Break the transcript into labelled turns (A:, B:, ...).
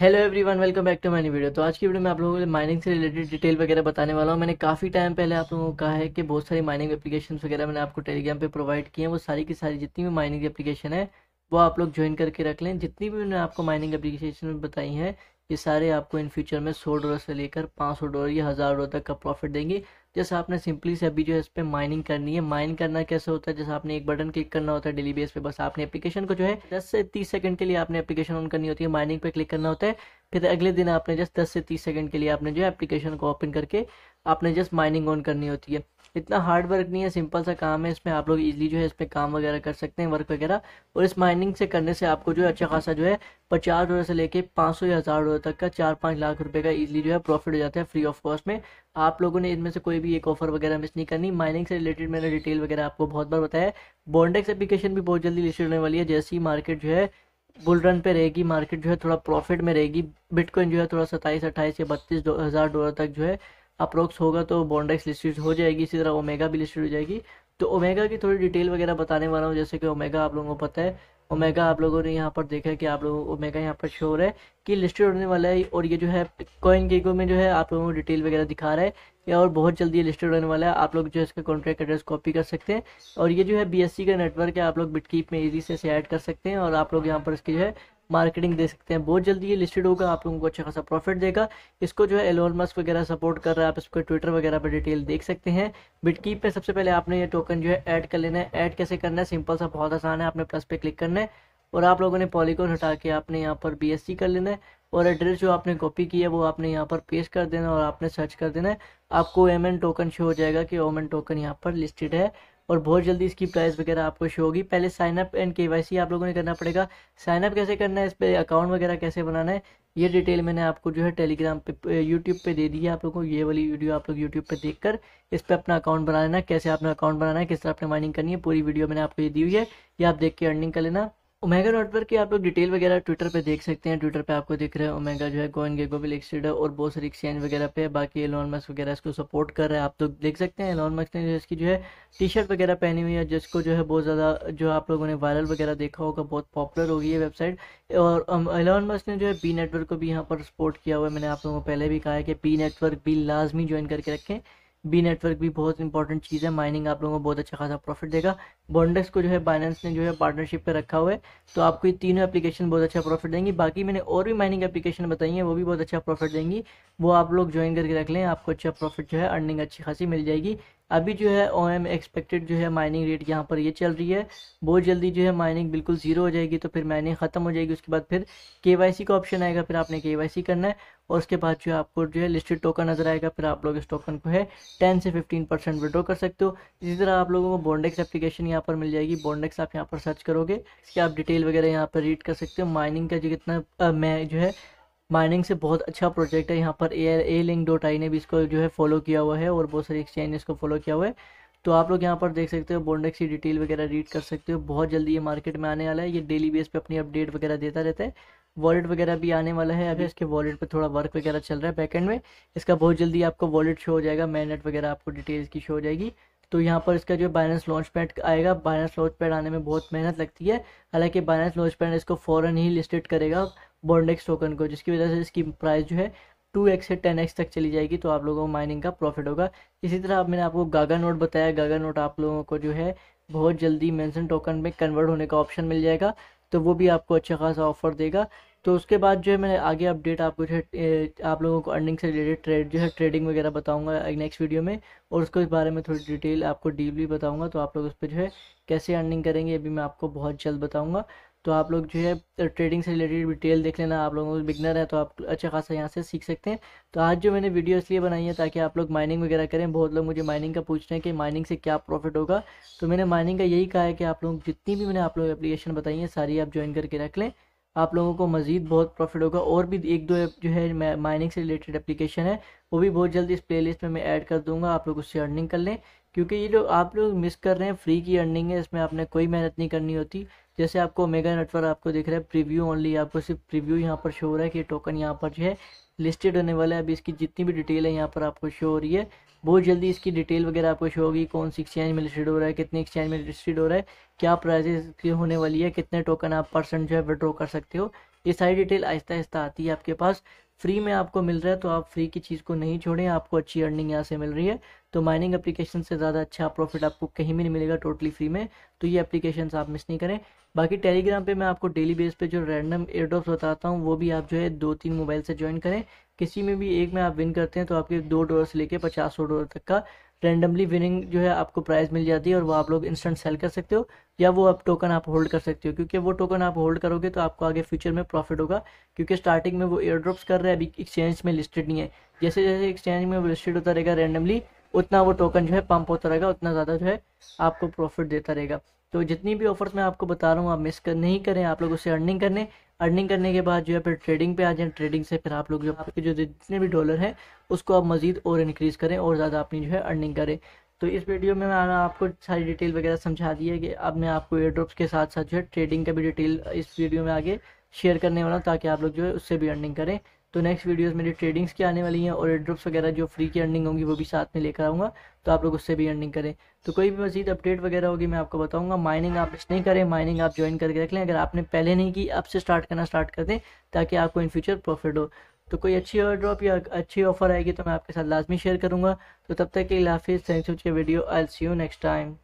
A: hello everyone welcome back to my video तो आज की वीडियो में आप लोगों को माइनिंग से रिलेटेड डिटेल वगैरह बताने वाला हूँ मैंने काफ़ी टाइम पहले आप लोगों को कहा है कि बहुत सारी माइनिंग एप्लीकेशन वगैरह मैंने आपको टेलीग्राम पे प्रोवाइड किए हैं वो सारी की सारी जितनी भी माइनिंग एप्लीकेशन है वो आप लोग ज्वाइन करके रख लें जितनी भी मैंने आपको माइनिंग एप्लीकेशन बताई हैं ये सारे आपको इन फ्यूचर में सौ डॉलर से लेकर पाँच सौ डॉलर या हज़ार डॉलर तक का प्रॉफिट देंगे जैसे आपने सिंपली से अभी जो है इस पर माइनिंग करनी है माइन करना कैसे होता है जैसे आपने एक बटन क्लिक करना होता है डेली बेस पे बस आपने एप्लीकेशन को जो है दस से तीस सेकंड के लिए आपने एप्लीकेशन ऑन करनी होती है माइनिंग पे क्लिक करना होता है फिर अगले दिन आपने जस्ट दस से तीस सेकंड के लिए आपने जो है एप्लीकेशन को ओपन करके आपने जस्ट माइनिंग ऑन करनी होती है इतना हार्ड वर्क नहीं है सिंपल सा काम है इसमें आप लोग इजीली जो है इस पर काम वगैरह कर सकते हैं वर्क वगैरह और इस माइनिंग से करने से आपको जो है अच्छा खासा जो है पचास डॉलर से लेके पाँच सौ या हज़ार डॉलर तक का चार पाँच लाख रुपये का इजीली जो है प्रॉफिट हो जाता है फ्री ऑफ कॉस्ट में आप लोगों ने इनमें से कोई भी एक ऑफर वगैरह मिस नहीं करनी माइनिंग से रिलेटेड मैंने डिटेल वगैरह आपको बहुत बार बताया बॉन्डेक्स एप्लीकेशन भी बहुत जल्दी लिस्ट होने वाली है जैसी मार्केट जो है बुल रन पे रहेगी मार्केट जो है थोड़ा प्रॉफिट में रहेगी बिटकॉइन जो है थोड़ा सत्ताईस अट्ठाईस या बत्तीस हज़ार डॉलर तक जो है अप्रोक्स होगा तो बॉन्डेक्स लिस्टेड हो जाएगी इसी तरह ओमेगा भी लिस्टेड हो जाएगी तो ओमेगा की थोड़ी डिटेल वगैरह बताने वाला हूँ जैसे कि ओमेगा आप लोगों को पता है ओमेगा आप लोगों ने यहाँ पर देखा कि आप लोगों को ओमेगा यहाँ पर शोर है कि लिस्टेड होने वाला है और ये जो है कॉइन गेगो में जो है आप लोगों को डिटेल वगैरह दिखा रहा है या और बहुत जल्दी ये लिस्टेड होने वाला है आप लोग जो है इसका कॉन्ट्रैक्ट एड्रेस कॉपी कर सकते हैं और ये जो है बी का नेटवर्क है आप लोग बिटकीप में ईजी से ऐड कर सकते हैं और आप लोग यहाँ पर इसके जो है मार्केटिंग दे सकते हैं बहुत जल्दी ये लिस्टेड होगा आप लोगों को अच्छा खासा प्रॉफिट देगा इसको जो है एलोन मस्क वगैरह सपोर्ट कर रहा है आप इसको ट्विटर वगैरह पर डिटेल देख सकते हैं बिटकीप पे सबसे पहले आपने ये टोकन जो है ऐड कर लेना है ऐड कैसे करना है सिंपल सा बहुत आसान है आपने प्लस पे क्लिक करना है और आप लोगों ने पॉलीकॉन हटा के आपने यहाँ पर बी कर लेना है और एड्रेस जो आपने कॉपी किया है वो आपने यहाँ पर पेस्ट कर देना और आपने सर्च कर देना है आपको एम टोकन शो हो जाएगा कि ओम टोकन यहाँ पर लिस्टेड है और बहुत जल्दी इसकी प्राइस वगैरह आपको शो होगी पहले sign up and K Y C आप लोगों ने करना पड़ेगा साइनअप कैसे करना है इस पर अकाउंट वगैरह कैसे बनाना है ये डिटेल मैंने आपको जो है टेलीग्राम पे यूट्यूब पे दे दी है आप लोगों को ये वाली वीडियो आप लोग यूट्यूब पे देखकर इस पर अपना अकाउंट बना लेना कैसे आपने अकाउंट बनाना है किस तरह आपने माइनिंग करनी है पूरी वीडियो मैंने आपको ये दी हुई है ये आप देख के अर्निंग कर लेना ओमेगा नेटवर्क की आप लोग डिटेल वगैरह ट्विटर पे देख सकते हैं ट्विटर पे आपको दिख रहा है ओमेगा जो है गोइन गेगो भी लिख है और बहुत सारी एक्सचेंज वगैरह पे बाकी एलोन मस्क वगैरह इसको सपोर्ट कर रहे हैं आप लोग तो देख सकते हैं एलोन मस्क ने जो इसकी जो है टी शर्ट वगैरह पहनी हुई है जिसको जो है बहुत ज़्यादा जो आप लोगों ने वायरल वगैरह देखा होगा बहुत पॉपुलर होगी ये वेबसाइट और एलोन um, मस्क ने जो है बी नेटवर्क को भी यहाँ पर सपोर्ट किया हुआ है मैंने आप लोगों को पहले भी कहा है कि बी नेटवर्क भी लाजमी ज्वाइन करके रखें बी नेटवर्क भी बहुत इंपॉर्टेंट चीज़ है माइनिंग आप लोगों को बहुत अच्छा खासा प्रॉफिट देगा बॉन्डेक्स को जो है बाइनेंस ने जो है पार्टनरशिप पर रखा हुआ है तो आपको ये तीनों एप्लीकेशन बहुत अच्छा प्रॉफिट देंगी बाकी मैंने और भी माइनिंग एप्लीकेशन बताई है वो भी बहुत अच्छा प्रॉफिट देंगी वो आप लोग ज्वाइन करके रख लें आपको अच्छा प्रॉफिट जो है अर्निंग अच्छी खासी मिल जाएगी अभी जो है ओ एम एक्सपेक्टेड जो है माइनिंग रेट यहाँ पर ये चल रही है बहुत जल्दी जो है माइनिंग बिल्कुल ज़ीरो हो जाएगी तो फिर माइनिंग ख़त्म हो जाएगी उसके बाद फिर के वाई सी का ऑप्शन आएगा फिर आपने के वाई सी करना है और उसके बाद जो है आपको जो है लिस्टेड टोकन नज़र आएगा फिर आप लोग इस टोकन को है टेन से फिफ्टीन परसेंट विड्रॉ कर सकते हो इसी तरह आप लोगों को बॉन्डेक्स एप्लीकेशन यहाँ पर मिल जाएगी बॉन्डेक्स आप यहाँ पर सर्च करोगे इसके आप डिटेल वगैरह यहाँ पर रीड कर सकते हो माइनिंग का जो कितना मैं जो है माइनिंग से बहुत अच्छा प्रोजेक्ट है यहाँ पर ए ए लिंक डॉट आई ने भी इसको जो है फॉलो किया हुआ है और बहुत सारे एक्सचेंज इसको फॉलो किया हुआ है तो आप लोग यहाँ पर देख सकते हो बॉन्डेक्स की डिटेल वगैरह रीड कर सकते हो बहुत जल्दी ये मार्केट में आने वाला है ये डेली बेस पे अपनी अपडेट वगैरह देता रहता है वॉलेट वगैरह भी आने वाला है अभी इसके वॉलेट पे थोड़ा वर्क वगैरह चल रहा है बैकेंड में इसका बहुत जल्दी आपको वॉलेट शो हो जाएगा मैनेट वगैरह आपको डिटेल्स की शो हो जाएगी तो यहाँ पर इसका जो बाइनेंस लॉन्च पैड आएगा बैलेंस लॉन्च पैड आने में बहुत मेहनत लगती है हालांकि बाइनेंस लॉन्च पैड इसको फ़ौरन ही लिस्टेड करेगा बॉन्डेक्स टोकन को जिसकी वजह से इसकी प्राइस जो है टू एक्स से टेन एक्स तक चली जाएगी तो आप लोगों को माइनिंग का प्रॉफिट होगा इसी तरह मैंने आपको गागा नोट बताया गागा नोट आप लोगों को जो है बहुत जल्दी मेंशन टोकन में कन्वर्ट होने का ऑप्शन मिल जाएगा तो वो भी आपको अच्छा खासा ऑफर देगा तो उसके बाद जो है मैं आगे अपडेट आपको जो है आप लोगों को अर्निंग से रिलेटेड ट्रेड जो है ट्रेडिंग वगैरह बताऊंगा नेक्स्ट वीडियो में और उसको इस बारे में थोड़ी डिटेल आपको डीपली बताऊंगा तो आप लोग उस पर जो है कैसे अर्निंग करेंगे ये भी मैं आपको बहुत जल्द बताऊंगा तो आप लोग जो है ट्रेडिंग से रिलेटेड डिटेल देख लेना आप लोगों को बिगनर है तो आप अच्छा खासा यहाँ से सीख सकते हैं तो आज जो मैंने वीडियो इसलिए बनाई है ताकि आप लोग माइनिंग वगैरह करें बहुत लोग मुझे माइनिंग का पूछ रहे हैं कि माइनिंग से क्या प्रॉफिट होगा तो मैंने माइनिंग का यही कहा है कि आप लोग जितनी भी मैंने आप लोग एप्लीकेशन बताई है सारी आप ज्वाइन करके रख लें आप लोगों को मज़ीद बहुत प्रॉफिट होगा और भी एक दो जो है माइनिंग से रिलेटेड एप्लीकेशन है वो भी बहुत जल्दी इस प्लेलिस्ट में मैं ऐड कर दूंगा आप लोग उससे अर्निंग कर लें क्योंकि ये जो आप लोग मिस कर रहे हैं फ्री की अर्निंग है इसमें आपने कोई मेहनत नहीं करनी होती जैसे आपको मेगा नेटवर्क आपको देख रहा है प्रीव्यू ओनली आपको सिर्फ प्रीव्यू यहाँ पर शो हो रहा है कि टोकन यहाँ पर जो है लिस्टेड होने वाला है अभी इसकी जितनी भी डिटेल है यहाँ पर आपको शो हो रही है बहुत जल्दी इसकी डिटेल वगैरह आपको शो होगी कौन सी एक्सचेंज में लिस्टेड हो रहा है कितने एक्सचेंज में लिस्टेड हो रहा है क्या प्राइजेस की होने वाली है कितने टोकन आप परसेंट जो है विड्रॉ कर सकते हो ये सारी डिटेल आहिस्ता आहिस्ता आती है आपके पास फ्री में आपको मिल रहा है तो आप फ्री की चीज़ को नहीं छोड़ें आपको अच्छी अर्निंग यहाँ से मिल रही है तो माइनिंग एप्लीकेशन से ज़्यादा अच्छा प्रॉफिट आपको कहीं भी नहीं मिलेगा टोटली फ्री में तो ये एप्लीकेशन आप मिस नहीं करें बाकी टेलीग्राम पे मैं आपको डेली बेस पे जो रैंडम एयरड्रॉप्स बताता हूँ वो भी आप जो है दो तीन मोबाइल से ज्वाइन करें किसी में भी एक में आप विन करते हैं तो आपके दो डॉलर से लेकर पचास सौ डॉलर तक का रेंडमली विनिंग जो है आपको प्राइस मिल जाती है और वो आप लोग इंस्टेंट सेल कर सकते हो या वो आप टोकन आप होल्ड कर सकते हो क्योंकि वो टोकन आप होल्ड करोगे तो आपको आगे फ्यूचर में प्रॉफिट होगा क्योंकि स्टार्टिंग में वो एयर ड्रॉप्स कर रहे हैं अभी एक्सचेंज में लिस्टेड नहीं है जैसे जैसे एक्सचेंज में वो लिस्टेड होता रहेगा रेंडमली उतना वो टोकन जो है पंप होता रहेगा उतना ज़्यादा जो है आपको प्रॉफिट देता रहेगा तो जितनी भी ऑफर्स मैं आपको बता रहा हूँ आप मिस कर नहीं करें आप लोग उसे अर्निंग करने अर्निंग करने के बाद जो है फिर ट्रेडिंग पे आ जाएं ट्रेडिंग से फिर आप लोग जो आपके जो जितने भी डॉलर हैं उसको आप मज़ीद और इनक्रीज़ करें और ज़्यादा अपनी जो है अर्निंग करें तो इस वीडियो में मैं आपको सारी डिटेल वगैरह समझा दी है कि अब मैं आपको एयर ड्रॉप्स के साथ साथ जो है ट्रेडिंग का भी डिटेल इस वीडियो में आगे शेयर करने वाला हूँ ताकि आप लोग जो है उससे भी अर्निंग करें तो नेक्स्ट वीडियोस मेरी ट्रेडिंग्स की आने वाली हैं और ड्रॉप्स वगैरह जो फ्री की अर्निंग होंगी वो भी साथ में लेकर आऊँगा तो आप लोग उससे भी अर्निंग करें तो कोई भी मजीद अपडेट वगैरह होगी मैं आपको बताऊँगा माइनिंग आप इस नहीं करें माइनिंग आप ज्वाइन करके रख लें अगर आपने पहले नहीं की अब से स्टार्ट करना स्टार्ट कर दें ताकि आपको इन फ्यूचर प्रॉफिट हो तो कोई अच्छी और ड्रॉप या अच्छी ऑफर आएगी तो मैं आपके साथ लाजमी शेयर करूँगा तो तब तक के लिए हाफिज़ thanks video I see you next time